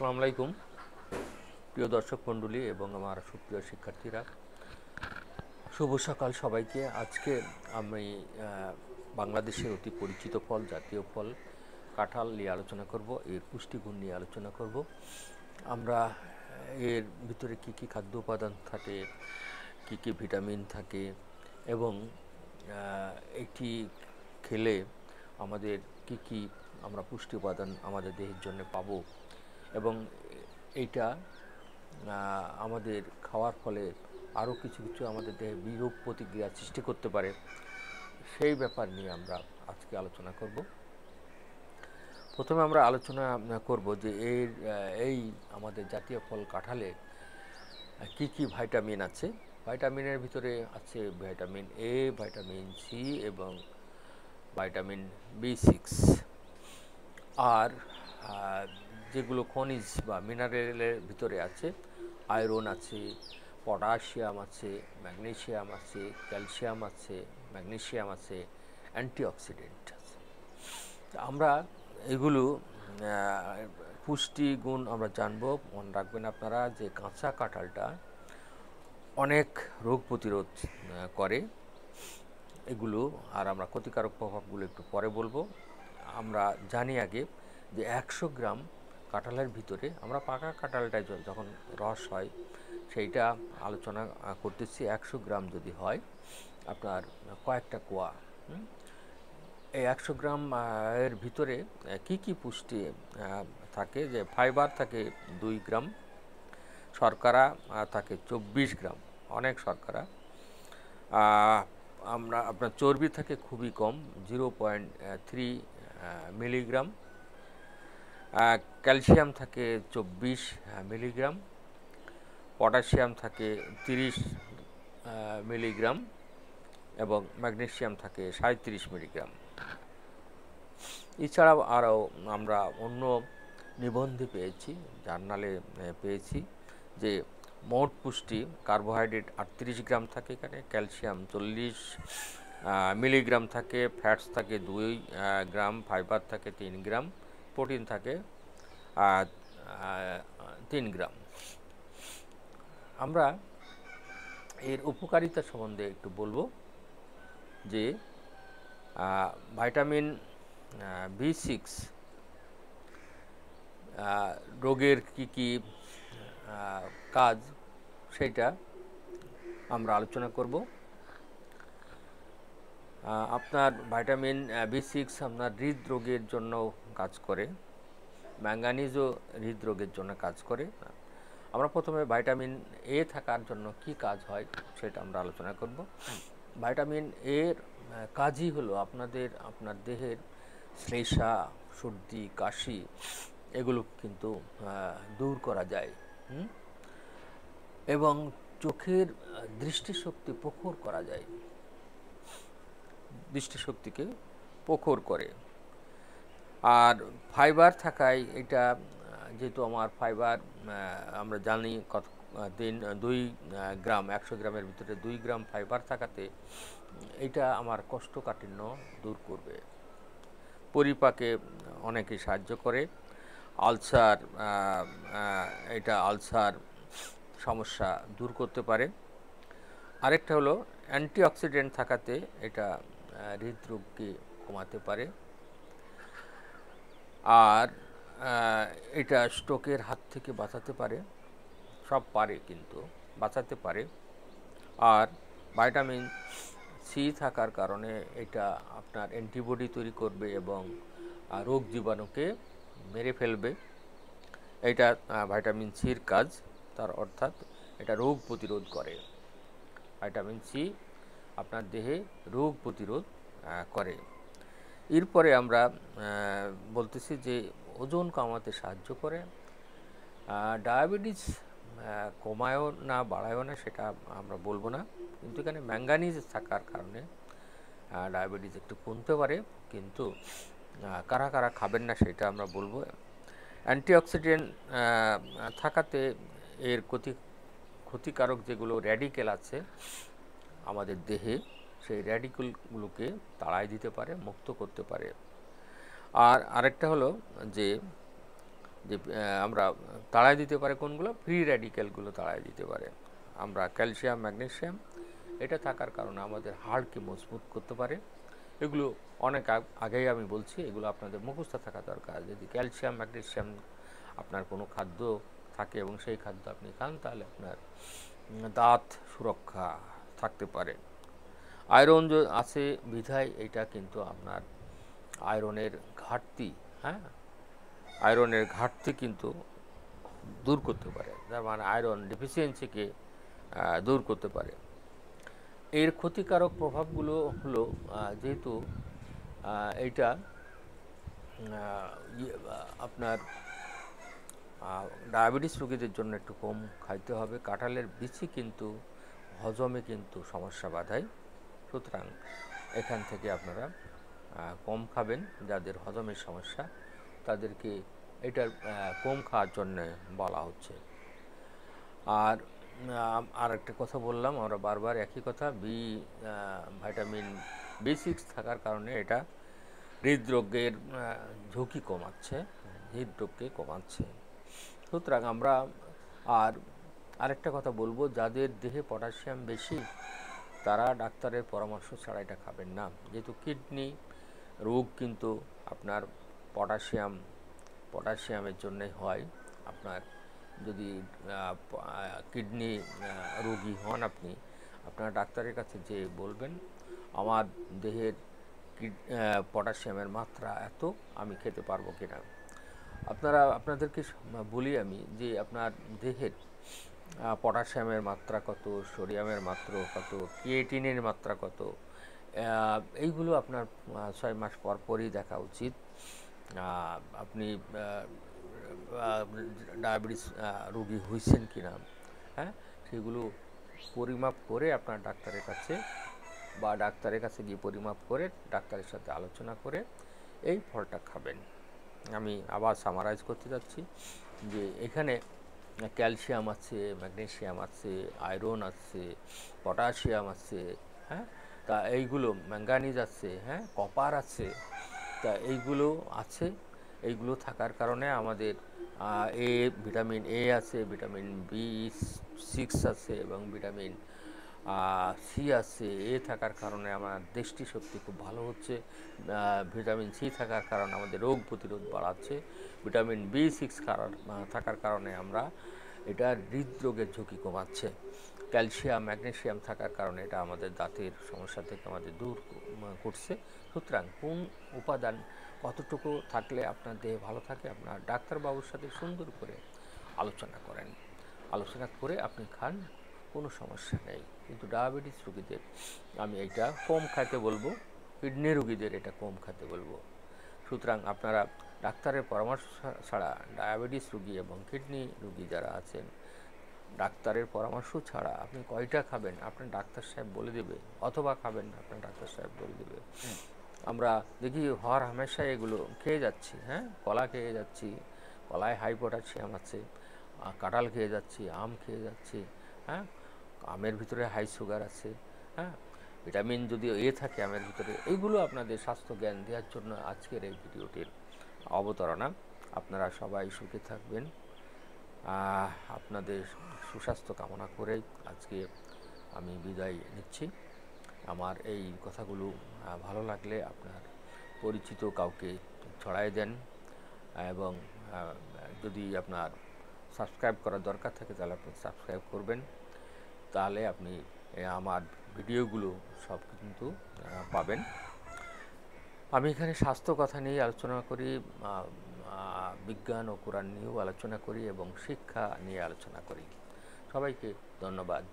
আসসালামু আলাইকুম প্রিয় দর্শক মণ্ডলী এবং আমার সুপ্রিয় শিক্ষার্থীরা শুভ সকাল সবাইকে আজকে আমি বাংলাদেশের অতি পরিচিত ফল জাতীয় ফল কাঁঠাল নিয়ে আলোচনা করব এর পুষ্টিগুণ নিয়ে আলোচনা করব আমরা এর ভিতরে কি কি খাদ্য উপাদান থাকে কি কি ভিটামিন থাকে এবং এটি খেলে আমাদের কি কি আমরা পুষ্টি উপাদান আমাদের দেহের জন্য পাবো এবং এইটা আমাদের খাওয়ার ফলে আরও কিছু কিছু আমাদের দেহে বিরূপ প্রতিক্রিয়া সৃষ্টি করতে পারে সেই ব্যাপার নিয়ে আমরা আজকে আলোচনা করব প্রথমে আমরা আলোচনা করব যে এর এই আমাদের জাতীয় ফল কাঁঠালে কি কি ভাইটামিন আছে ভাইটামিনের ভিতরে আছে ভাইটামিন এ ভাইটামিন সি এবং ভাইটামিন বি সিক্স আর যেগুলো খনিজ বা মিনারেলের ভিতরে আছে আয়রন আছে পটাশিয়াম আছে ম্যাগনেশিয়াম আছে ক্যালসিয়াম আছে ম্যাগনেশিয়াম আছে অ্যান্টিঅক্সিডেন্ট আছে আমরা এগুলো পুষ্টি গুণ আমরা জানব মনে রাখবেন আপনারা যে কাঁচা কাঁঠালটা অনেক রোগ প্রতিরোধ করে এগুলো আর আমরা ক্ষতিকারক প্রভাবগুলো একটু পরে বলবো আমরা জানি আগে যে একশো গ্রাম কাঁঠালের ভিতরে আমরা পাকা কাঁঠালটা যখন রস হয় সেইটা আলোচনা করতেছি একশো গ্রাম যদি হয় আপনার কয়েকটা কোয়া এই একশো গ্রাম এর ভিতরে কি কি পুষ্টি থাকে যে ফাইবার থাকে দুই গ্রাম শর্করা থাকে চব্বিশ গ্রাম অনেক শর্করা আমরা আপনার চর্বি থাকে খুবই কম zero point three milligram calcium থাকে চব্বিশ মিলিগ্রাম পটাশিয়াম থাকে তিরিশ মিলিগ্রাম এবং ম্যাগনেশিয়াম থাকে সাঁত্রিশ মিলিগ্রাম এছাড়াও আরও আমরা অন্য নিবন্ধে পেয়েছি জার্নালে পেয়েছি যে মোট পুষ্টি কার্বোহাইড্রেট আটত্রিশ গ্রাম থাকে এখানে ক্যালসিয়াম চল্লিশ মিলিগ্রাম থাকে ফ্যাটস থাকে দুই গ্রাম ফাইবার থাকে তিন গ্রাম প্রোটিন থাকে আর তিন গ্রাম আমরা এর উপকারিতা সম্বন্ধে একটু বলবো যে ভাইটামিন বি সিক্স রোগের কি কি কাজ সেটা আমরা আলোচনা করব আপনার ভাইটামিন বি সিক্স আপনার হৃদরোগের জন্য কাজ করে ম্যাঙ্গানিজও হৃদরোগের জন্য কাজ করে আমরা প্রথমে ভাইটামিন এ থাকার জন্য কি কাজ হয় সেটা আমরা আলোচনা করব ভাইটামিন এর কাজই হলো আপনাদের আপনার দেহের শ্লেষা সর্দি কাশি এগুলো কিন্তু দূর করা যায় এবং চোখের দৃষ্টিশক্তি প্রখর করা যায় দৃষ্টিশক্তিকে প্রখর করে আর ফাইবার থাকায় এটা যেহেতু আমার ফাইবার আমরা জানি কত দিন দুই গ্রাম একশো গ্রামের ভিতরে দুই গ্রাম ফাইবার থাকাতে এটা আমার কষ্টকাঠিন্য দূর করবে পরিপাকে অনেকে সাহায্য করে আলসার এটা আলসার সমস্যা দূর করতে পারে আরেকটা হলো অ্যান্টিঅক্সিডেন্ট থাকাতে এটা হৃদরোগকে কমাতে পারে আর এটা স্ট্রোকের হাত থেকে বাঁচাতে পারে সব পারে কিন্তু বাঁচাতে পারে আর ভাইটামিন সি থাকার কারণে এটা আপনার অ্যান্টিবডি তৈরি করবে এবং রোগ জীবাণুকে মেরে ফেলবে এটা ভাইটামিন সির কাজ তার অর্থাৎ এটা রোগ প্রতিরোধ করে ভাইটামিন সি আপনার দেহে রোগ প্রতিরোধ করে এরপরে আমরা বলতেছি যে ওজন কমাতে সাহায্য করে ডায়াবেটিস কমায়ও না বাড়ায়ও না সেটা আমরা বলবো না কিন্তু এখানে ম্যাঙ্গানিজ থাকার কারণে ডায়াবেটিস একটু কমতে পারে কিন্তু কারা কারা খাবেন না সেটা আমরা বলবো অ্যান্টিঅক্সিডেন্ট থাকাতে এর ক্ষতি ক্ষতিকারক যেগুলো র্যাডিক্যাল আছে আমাদের দেহে সেই র্যাডিকুলগুলোকে তাড়ায় দিতে পারে মুক্ত করতে পারে আর আরেকটা হলো যে যে আমরা তাড়ায় দিতে পারে কোনগুলো ফ্রি র্যাডিক্যালগুলো তাড়ায় দিতে পারে আমরা ক্যালসিয়াম ম্যাগনেসিয়াম এটা থাকার কারণে আমাদের হাড়কে মজবুত করতে পারে এগুলো অনেক আগেই আমি বলছি এগুলো আপনাদের মুখস্থ থাকা দরকার যদি ক্যালসিয়াম ম্যাগনেসিয়াম আপনার কোনো খাদ্য থাকে এবং সেই খাদ্য আপনি খান তাহলে আপনার দাঁত সুরক্ষা থাকতে পারে আয়রন আছে বিধায় এটা কিন্তু আপনার আয়রনের ঘাটতি হ্যাঁ আয়রনের ঘাটতি কিন্তু দূর করতে পারে তার মানে আয়রন ডেফিসিয়েন্সিকে দূর করতে পারে এর ক্ষতিকারক প্রভাবগুলো হলো যেহেতু এটা ইয়ে, আপনার ডায়াবেটিস রোগীদের জন্য একটু কম খাইতে হবে কাঁঠালের বিচি কিন্তু হজমে কিন্তু সমস্যা বাধায় সুতরাং এখান থেকে আপনারা কম খাবেন যাদের হজমের সমস্যা তাদেরকে এটার কম খাওয়ার জন্য বলা হচ্ছে আর আর একটা কথা বললাম আমরা বারবার একই কথা বি ভাইটামিন বি সিক্স থাকার কারণে এটা হৃদরোগের ঝুঁকি কমাচ্ছে হৃদরোগকে কমাচ্ছে সুতরাং আমরা আর আরেকটা কথা বলবো যাদের দেহে পটাশিয়াম বেশি তারা ডাক্তারের পরামর্শ ছাড়া এটা খাবেন না যেহেতু কিডনি রোগ কিন্তু আপনার পটাশিয়াম পটাশিয়ামের জন্যে হয় আপনার যদি কিডনি রোগী হন আপনি আপনার ডাক্তারের কাছে যে বলবেন আমার দেহের পটাশিয়ামের মাত্রা এত আমি খেতে পারবো কিনা আপনারা আপনাদেরকে বলি আমি যে আপনার দেহের পটাশিয়ামের মাত্রা কত সোডিয়ামের মাত্রা কত কেটিনের মাত্রা কত এইগুলো আপনার ছয় মাস পর পরই দেখা উচিত আপনি ডায়াবেটিস রোগী হয়েছেন কি না হ্যাঁ সেগুলো পরিমাপ করে আপনার ডাক্তারের কাছে বা ডাক্তারের কাছে গিয়ে পরিমাপ করে ডাক্তারের সাথে আলোচনা করে এই ফলটা খাবেন আমি আবার সামারাইজ করতে যাচ্ছি যে এখানে ক্যালসিয়াম আছে ম্যাগনেশিয়াম আছে আয়রন আছে পটাশিয়াম আছে হ্যাঁ তা এইগুলো ম্যাঙ্গানিজ আছে হ্যাঁ কপার আছে তা এইগুলো আছে এইগুলো থাকার কারণে আমাদের এ ভিটামিন এ আছে ভিটামিন বি সিক্স আছে এবং ভিটামিন সি আছে এ থাকার কারণে আমার দৃষ্টি শক্তি খুব ভালো হচ্ছে ভিটামিন সি থাকার কারণে আমাদের রোগ প্রতিরোধ বাড়াচ্ছে ভিটামিন বি সিক্স থাকার কারণে আমরা এটা হৃদরোগের ঝুঁকি কমাচ্ছে ক্যালসিয়াম ম্যাগনেশিয়াম থাকার কারণে এটা আমাদের দাঁতের সমস্যা থেকে আমাদের দূর করছে সুতরাং কোন উপাদান কতটুকু থাকলে আপনার দেহে ভালো থাকে আপনার ডাক্তারবাবুর সাথে সুন্দর করে আলোচনা করেন আলোচনা করে আপনি খান কোনো সমস্যা নেই কিন্তু ডায়াবেটিস রুগীদের আমি এটা কম খাইতে বলবো কিডনি রুগীদের এটা কম খাইতে বলবো সুতরাং আপনারা ডাক্তারের পরামর্শ ছাড়া ডায়াবেটিস রুগী এবং কিডনি রুগী যারা আছেন ডাক্তারের পরামর্শ ছাড়া আপনি কয়টা খাবেন আপনার ডাক্তার সাহেব বলে দেবে অথবা খাবেন না আপনার ডাক্তার সাহেব বলে দেবে আমরা দেখি হর হামেশা এগুলো খেয়ে যাচ্ছি হ্যাঁ কলা খেয়ে যাচ্ছি কলায় হাই পটাশিয়াম আছে কাঁঠাল খেয়ে যাচ্ছি আম খেয়ে যাচ্ছি হ্যাঁ আমের ভিতরে হাই সুগার আছে হ্যাঁ ভিটামিন যদি এ থাকে আমের ভিতরে এইগুলো আপনাদের স্বাস্থ্য জ্ঞান দেওয়ার জন্য আজকের এই ভিডিওটির অবতারণা আপনারা সবাই সুখে থাকবেন আপনাদের সুস্বাস্থ্য কামনা করে আজকে আমি বিদায় নিচ্ছি আমার এই কথাগুলো ভালো লাগলে আপনার পরিচিত কাউকে ছড়াই দেন এবং যদি আপনার সাবস্ক্রাইব করার দরকার থাকে তাহলে আপনি সাবস্ক্রাইব করবেন তাহলে আপনি আমার ভিডিওগুলো সব কিন্তু পাবেন আমি এখানে স্বাস্থ্য কথা নিয়ে আলোচনা করি বিজ্ঞান ও কোরআন নিয়েও আলোচনা করি এবং শিক্ষা নিয়ে আলোচনা করি সবাইকে ধন্যবাদ